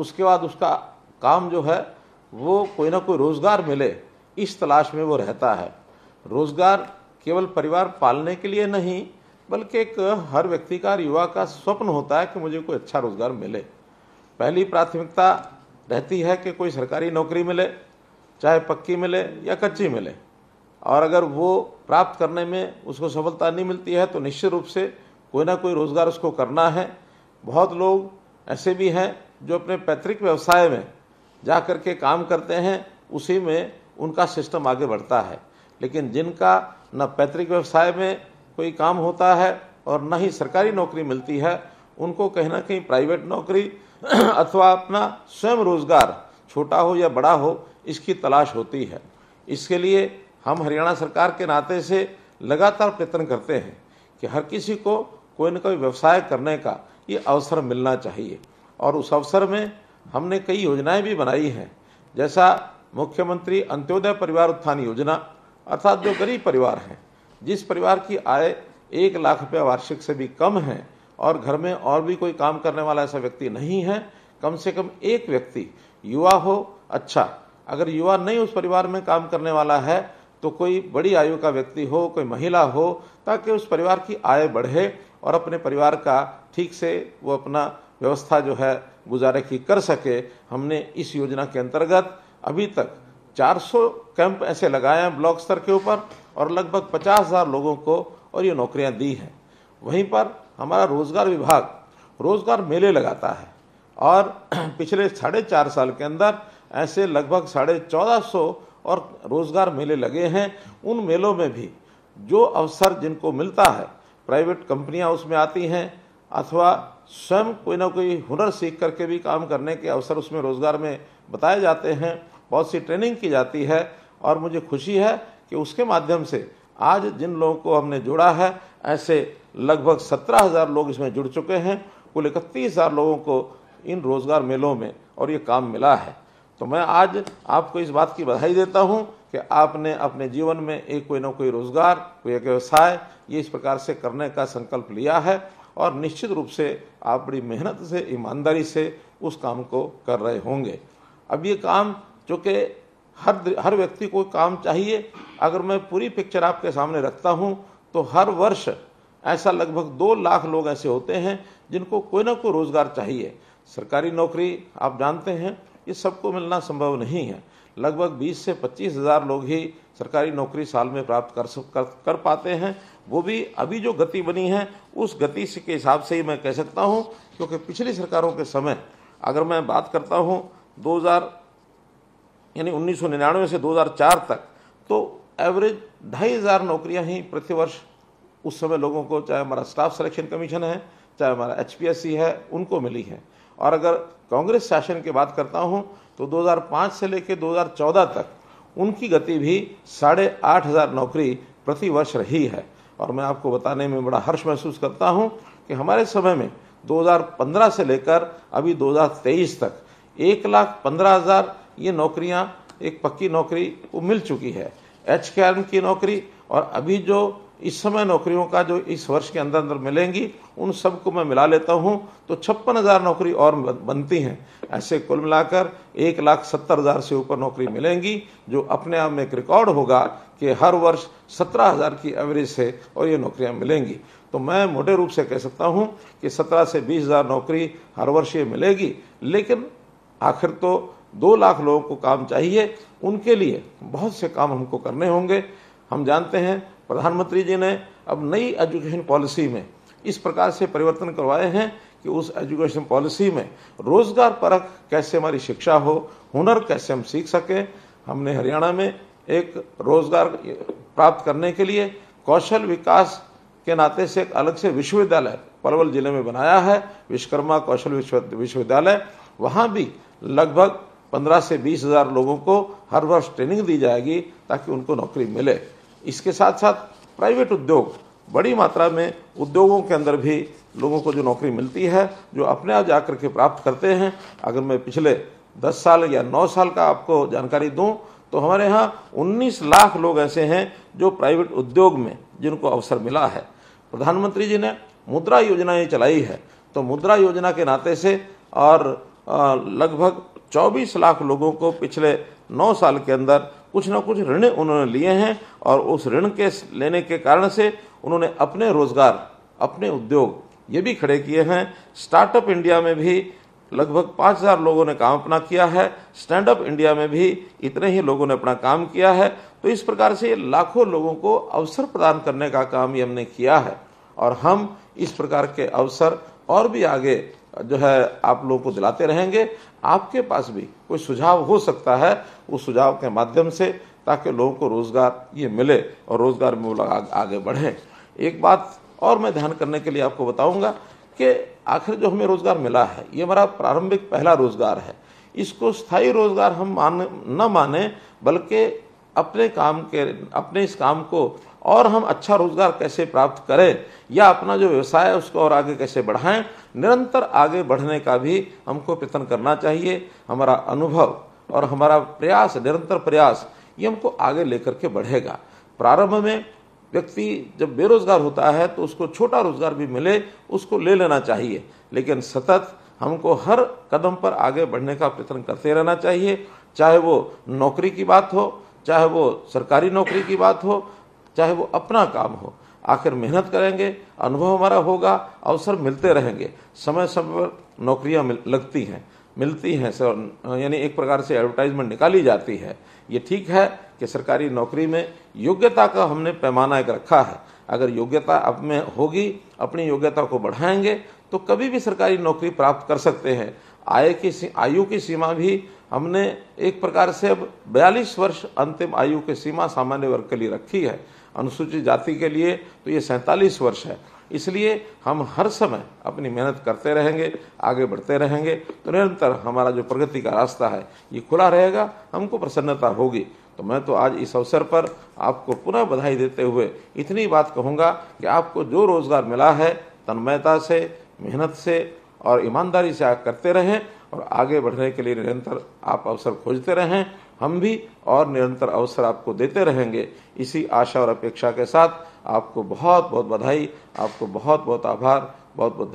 उसके बाद उसका काम जो है वो कोई ना कोई रोज़गार मिले इस तलाश में वो रहता है रोज़गार केवल परिवार पालने के लिए नहीं बल्कि एक हर व्यक्ति का युवा का स्वप्न होता है कि मुझे कोई अच्छा रोज़गार मिले पहली प्राथमिकता रहती है कि कोई सरकारी नौकरी मिले चाहे पक्की मिले या कच्ची मिले और अगर वो प्राप्त करने में उसको सफलता नहीं मिलती है तो निश्चित रूप से कोई ना कोई रोज़गार उसको करना है बहुत लोग ऐसे भी हैं जो अपने पैतृक व्यवसाय में जा कर के काम करते हैं उसी में उनका सिस्टम आगे बढ़ता है लेकिन जिनका न पैतृक व्यवसाय में कोई काम होता है और न ही सरकारी नौकरी मिलती है उनको कहीं ना कहीं प्राइवेट नौकरी अथवा अपना स्वयं रोजगार छोटा हो या बड़ा हो इसकी तलाश होती है इसके लिए हम हरियाणा सरकार के नाते से लगातार प्रयत्न करते हैं कि हर किसी को कोई ना कोई व्यवसाय करने का ये अवसर मिलना चाहिए और उस अवसर में हमने कई योजनाएं भी बनाई हैं जैसा मुख्यमंत्री अंत्योदय परिवार उत्थान योजना अर्थात जो गरीब परिवार हैं जिस परिवार की आय एक लाख रुपये वार्षिक से भी कम है और घर में और भी कोई काम करने वाला ऐसा व्यक्ति नहीं है कम से कम एक व्यक्ति युवा हो अच्छा अगर युवा नहीं उस परिवार में काम करने वाला है तो कोई बड़ी आयु का व्यक्ति हो कोई महिला हो ताकि उस परिवार की आय बढ़े और अपने परिवार का ठीक से वो अपना व्यवस्था जो है गुजारे की कर सके हमने इस योजना के अंतर्गत अभी तक 400 कैंप ऐसे लगाए हैं ब्लॉक स्तर के ऊपर और लगभग पचास हज़ार लोगों को और ये नौकरियां दी हैं वहीं पर हमारा रोज़गार विभाग रोज़गार मेले लगाता है और पिछले साढ़े चार साल के अंदर ऐसे लगभग साढ़े चौदह सौ और रोज़गार मेले लगे हैं उन मेलों में भी जो अवसर जिनको मिलता है प्राइवेट कंपनियां उसमें आती हैं अथवा स्वयं कोई ना कोई हुनर सीख करके भी काम करने के अवसर उसमें रोज़गार में बताए जाते हैं बहुत सी ट्रेनिंग की जाती है और मुझे खुशी है कि उसके माध्यम से आज जिन लोगों को हमने जुड़ा है ऐसे लगभग सत्रह हज़ार लोग इसमें जुड़ चुके हैं कुल इकतीस हज़ार लोगों को इन रोज़गार मेलों में और ये काम मिला है तो मैं आज आपको इस बात की बधाई देता हूँ कि आपने अपने जीवन में एक कोई ना कोई रोज़गार कोई एक व्यवसाय ये इस प्रकार से करने का संकल्प लिया है और निश्चित रूप से आप बड़ी मेहनत से ईमानदारी से उस काम को कर रहे होंगे अब ये काम चूँकि हर हर व्यक्ति को काम चाहिए अगर मैं पूरी पिक्चर आपके सामने रखता हूँ तो हर वर्ष ऐसा लगभग दो लाख लोग ऐसे होते हैं जिनको कोई ना कोई रोज़गार चाहिए सरकारी नौकरी आप जानते हैं ये सबको मिलना संभव नहीं है लगभग 20 से पच्चीस हज़ार लोग ही सरकारी नौकरी साल में प्राप्त कर कर, कर पाते हैं वो भी अभी जो गति बनी है उस गति के हिसाब से ही मैं कह सकता हूँ क्योंकि पिछली सरकारों के समय अगर मैं बात करता हूँ 2000 यानी उन्नीस से 2004 तक तो एवरेज ढाई हज़ार नौकरियाँ ही प्रतिवर्ष उस समय लोगों को चाहे हमारा स्टाफ सिलेक्शन कमीशन है चाहे हमारा एच है उनको मिली है और अगर कांग्रेस शासन की बात करता हूँ तो 2005 से लेकर 2014 तक उनकी गति भी साढ़े आठ हज़ार नौकरी प्रतिवर्ष रही है और मैं आपको बताने में बड़ा हर्ष महसूस करता हूँ कि हमारे समय में 2015 से लेकर अभी 2023 तक एक लाख पंद्रह हज़ार ये नौकरियाँ एक पक्की नौकरी को मिल चुकी है एच की नौकरी और अभी जो इस समय नौकरियों का जो इस वर्ष के अंदर अंदर मिलेंगी उन सबको मैं मिला लेता हूं तो छप्पन हज़ार नौकरी और बनती हैं ऐसे कुल मिलाकर एक लाख सत्तर हज़ार से ऊपर नौकरी मिलेंगी जो अपने आप में एक रिकॉर्ड होगा कि हर वर्ष सत्रह हज़ार की एवरेज से और ये नौकरियां मिलेंगी तो मैं मोटे रूप से कह सकता हूं कि सत्रह से बीस हज़ार नौकरी हर वर्ष ये मिलेगी लेकिन आखिर तो दो लाख लोगों को काम चाहिए उनके लिए बहुत से काम हमको करने होंगे हम जानते हैं प्रधानमंत्री जी ने अब नई एजुकेशन पॉलिसी में इस प्रकार से परिवर्तन करवाए हैं कि उस एजुकेशन पॉलिसी में रोजगार परक कैसे हमारी शिक्षा हो हुनर कैसे हम सीख सकें हमने हरियाणा में एक रोजगार प्राप्त करने के लिए कौशल विकास के नाते से एक अलग से विश्वविद्यालय पलवल जिले में बनाया है विश्वकर्मा कौशल विश्वविद्यालय वहाँ भी लगभग पंद्रह से बीस हजार लोगों को हर वर्ष ट्रेनिंग दी जाएगी ताकि उनको नौकरी मिले इसके साथ साथ प्राइवेट उद्योग बड़ी मात्रा में उद्योगों के अंदर भी लोगों को जो नौकरी मिलती है जो अपने आप जा के प्राप्त करते हैं अगर मैं पिछले दस साल या नौ साल का आपको जानकारी दूँ तो हमारे यहाँ 19 लाख लोग ऐसे हैं जो प्राइवेट उद्योग में जिनको अवसर मिला है प्रधानमंत्री जी ने मुद्रा योजना ये चलाई है तो मुद्रा योजना के नाते से और लगभग 24 लाख लोगों को पिछले 9 साल के अंदर कुछ ना कुछ ऋण उन्होंने लिए हैं और उस ऋण के लेने के कारण से उन्होंने अपने रोजगार अपने उद्योग ये भी खड़े किए हैं स्टार्टअप इंडिया में भी लगभग 5000 लोगों ने काम अपना किया है स्टैंड अप इंडिया में भी इतने ही लोगों ने अपना काम किया है तो इस प्रकार से लाखों लोगों को अवसर प्रदान करने का काम ये हमने किया है और हम इस प्रकार के अवसर और भी आगे जो है आप लोगों को दिलाते रहेंगे आपके पास भी कोई सुझाव हो सकता है उस सुझाव के माध्यम से ताकि लोगों को रोज़गार ये मिले और रोज़गार में वो लोग आगे बढ़े एक बात और मैं ध्यान करने के लिए आपको बताऊंगा कि आखिर जो हमें रोज़गार मिला है ये हमारा प्रारंभिक पहला रोज़गार है इसको स्थायी रोज़गार हम मान न माने बल्कि अपने काम के अपने इस काम को और हम अच्छा रोजगार कैसे प्राप्त करें या अपना जो व्यवसाय है उसको और आगे कैसे बढ़ाएं निरंतर आगे बढ़ने का भी हमको प्रयत्न करना चाहिए हमारा अनुभव और हमारा प्रयास निरंतर प्रयास ये हमको आगे लेकर के बढ़ेगा प्रारंभ में व्यक्ति जब बेरोजगार होता है तो उसको छोटा रोजगार भी मिले उसको ले लेना चाहिए लेकिन सतत हमको हर कदम पर आगे बढ़ने का प्रयत्न करते रहना चाहिए चाहे वो नौकरी की बात हो चाहे वो सरकारी नौकरी की बात हो चाहे वो अपना काम हो आखिर मेहनत करेंगे अनुभव हमारा होगा अवसर मिलते रहेंगे समय समय पर नौकरियाँ लगती हैं मिलती हैं सर यानी एक प्रकार से एडवर्टाइजमेंट निकाली जाती है ये ठीक है कि सरकारी नौकरी में योग्यता का हमने पैमाना एक रखा है अगर योग्यता आप में होगी अपनी योग्यता को बढ़ाएंगे तो कभी भी सरकारी नौकरी प्राप्त कर सकते हैं आय की आयु की सीमा भी हमने एक प्रकार से अब बयालीस वर्ष अंतिम आयु की सीमा सामान्य वर्ग के लिए रखी है अनुसूचित जाति के लिए तो ये सैंतालीस वर्ष है इसलिए हम हर समय अपनी मेहनत करते रहेंगे आगे बढ़ते रहेंगे तो निरंतर हमारा जो प्रगति का रास्ता है ये खुला रहेगा हमको प्रसन्नता होगी तो मैं तो आज इस अवसर पर आपको पुनः बधाई देते हुए इतनी बात कहूँगा कि आपको जो रोज़गार मिला है तन्मयता से मेहनत से और ईमानदारी से आप करते रहें और आगे बढ़ने के लिए निरंतर आप अवसर खोजते रहें हम भी और निरंतर अवसर आपको देते रहेंगे इसी आशा और अपेक्षा के साथ आपको बहुत बहुत बधाई आपको बहुत बहुत आभार बहुत बहुत